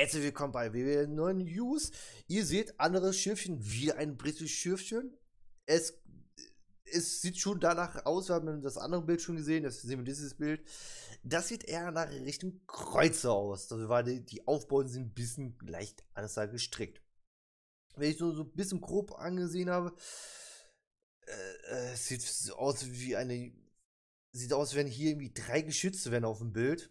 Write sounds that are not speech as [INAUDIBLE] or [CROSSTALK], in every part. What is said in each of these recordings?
Herzlich willkommen bei WWE 9 News. Ihr seht andere Schiffchen, wie ein britisches Schiffchen. Es, es sieht schon danach aus, wir haben das andere Bild schon gesehen, das sehen wir dieses Bild. Das sieht eher nach Richtung Kreuzer aus. Also war die, die Aufbauten sind ein bisschen leicht anders gestrickt. Wenn ich so, so ein bisschen grob angesehen habe, äh, äh, sieht aus wie eine. Sieht aus, wenn hier irgendwie drei Geschütze wären auf dem Bild.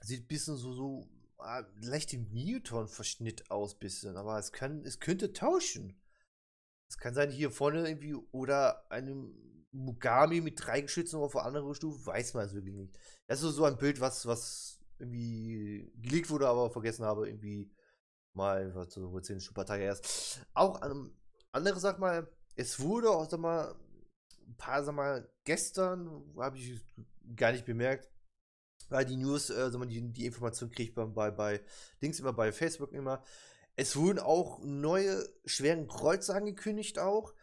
Sieht ein bisschen so, so Ah, leicht im Newton-Verschnitt aus bisschen, aber es, kann, es könnte tauschen. Es kann sein, hier vorne irgendwie oder einem Mugami mit drei Geschützen auf andere Stufe, weiß man es wirklich nicht. Das ist so ein Bild, was, was irgendwie gelegt wurde, aber vergessen habe, irgendwie mal, zu so wohl zehn Tage erst. Auch an andere, sag mal, es wurde auch, sag mal, ein paar, sag mal, gestern habe ich gar nicht bemerkt, weil die News, äh, also die, die Information kriege ich bei, bei, Dings immer, bei Facebook immer. Es wurden auch neue schweren Kreuze angekündigt auch.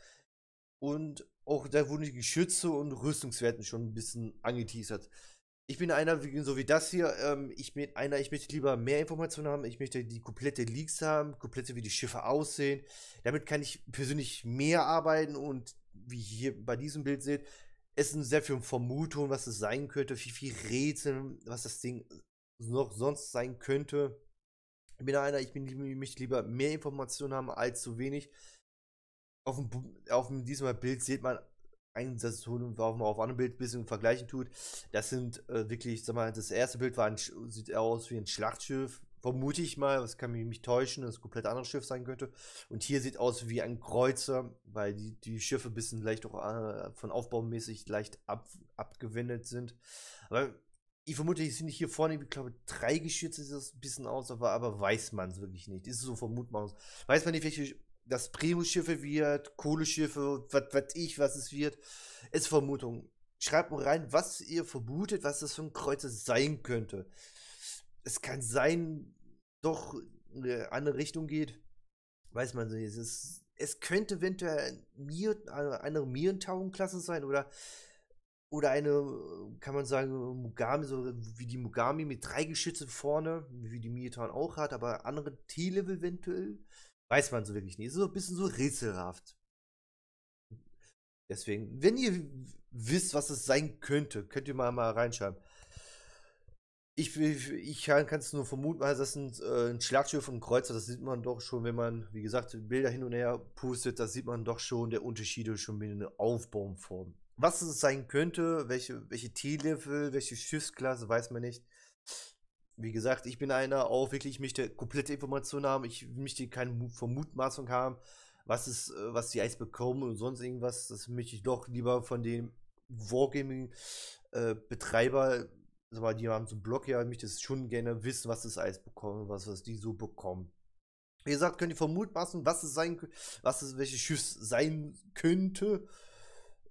Und auch da wurden die Geschütze und Rüstungswerten schon ein bisschen angeteasert. Ich bin einer, so wie das hier, ähm, ich bin einer, ich möchte lieber mehr Informationen haben, ich möchte die komplette Leaks haben, komplette, wie die Schiffe aussehen. Damit kann ich persönlich mehr arbeiten und wie ihr hier bei diesem Bild seht, es sind sehr viele Vermutungen, was es sein könnte, viel, viel Rätseln, was das Ding noch sonst sein könnte. Ich bin einer, ich bin, mich lieber mehr Informationen haben als zu wenig. Auf dem, auf dem Bild sieht man Einsatzzonen, warum man auf einem Bild ein bisschen vergleichen tut. Das sind äh, wirklich, sag mal, das erste Bild war ein, sieht aus wie ein Schlachtschiff, vermute ich mal, das kann mich, mich täuschen, dass es ein komplett anderes Schiff sein könnte. Und hier sieht aus wie ein Kreuzer, weil die, die Schiffe ein bisschen leicht auch äh, von aufbaumäßig leicht ab, abgewendet sind. Aber ich vermute, ich sind hier vorne, ich glaube, drei Geschütze sieht das ein bisschen aus, aber, aber weiß man es wirklich nicht. Ist so vermutbar. Weiß man nicht, welche das Primus-Schiffe wird, Kohleschiffe, was weiß ich, was es wird. Ist Vermutung. Schreibt mal rein, was ihr vermutet, was das für ein Kreuzer sein könnte. Es kann sein, doch in eine Richtung geht, weiß man nicht. Es, ist, es könnte eventuell Mir, eine, eine Mirentauchenklasse sein oder, oder eine, kann man sagen, Mugami, so wie die Mugami mit drei Geschütze vorne, wie die Mietan auch hat, aber andere T-Level eventuell. Weiß man so wirklich nicht. Es ist so ein bisschen so rätselhaft. Deswegen, wenn ihr wisst, was es sein könnte, könnt ihr mal, mal reinschreiben. Ich, ich, kann es nur vermuten, weil also das sind äh, ein Schlagschiff und ein Kreuzer, das sieht man doch schon, wenn man, wie gesagt, Bilder hin und her pustet, da sieht man doch schon der Unterschiede schon mit einer Aufbauform. Was es sein könnte, welche, welche T-Level, welche Schiffsklasse, weiß man nicht. Wie gesagt, ich bin einer auch wirklich, ich möchte komplette Informationen haben, ich möchte keine Vermutmaßung haben, was ist, äh, was die Eis bekommen und sonst irgendwas, das möchte ich doch lieber von dem Wargaming-Betreiber sag mal, die haben so einen ja, mich das schon gerne wissen, was das Eis bekommen, was, was die so bekommen. Wie gesagt, könnt ihr vermutmaßen, was es sein, was es, welches Schiff sein könnte,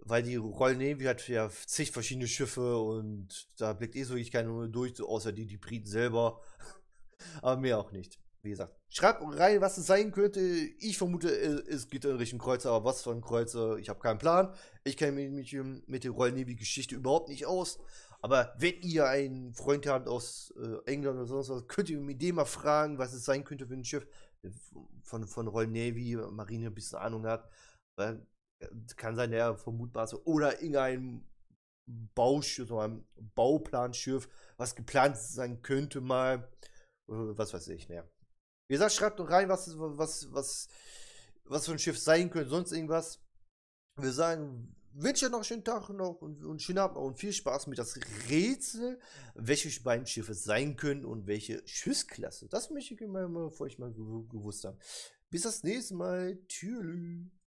weil die Rollen nehmen, wie hat ja zig verschiedene Schiffe und da blickt eh so ich keine durch, außer die, die Briten selber. [LAUGHS] Aber mehr auch nicht. Wie gesagt, schreibt rein, was es sein könnte. Ich vermute, es geht in Richtung Kreuzer, aber was für ein Kreuzer, ich habe keinen Plan. Ich kenne mich mit, mit der Royal Navy-Geschichte überhaupt nicht aus. Aber wenn ihr einen Freund habt aus äh, England oder sonst was, könnt ihr mit dem mal fragen, was es sein könnte für ein Schiff äh, von, von Royal Navy, Marine ein bisschen Ahnung hat. Weil, äh, kann sein, der vermutbar so. Oder irgendein Bauschiff, so ein Bauplanschiff, was geplant sein könnte mal. Äh, was weiß ich, mehr. Ne? Wie gesagt, schreibt doch rein, was, was, was, was für ein Schiff sein könnte, sonst irgendwas. Wir sagen, wünsche euch noch einen schönen Tag noch und, und schönen Abend und viel Spaß mit das Rätsel, welche beiden Schiffe sein können und welche Schiffsklasse. Das möchte ich mal, immer vor euch mal gewusst haben. Bis das nächste Mal. Tschüss.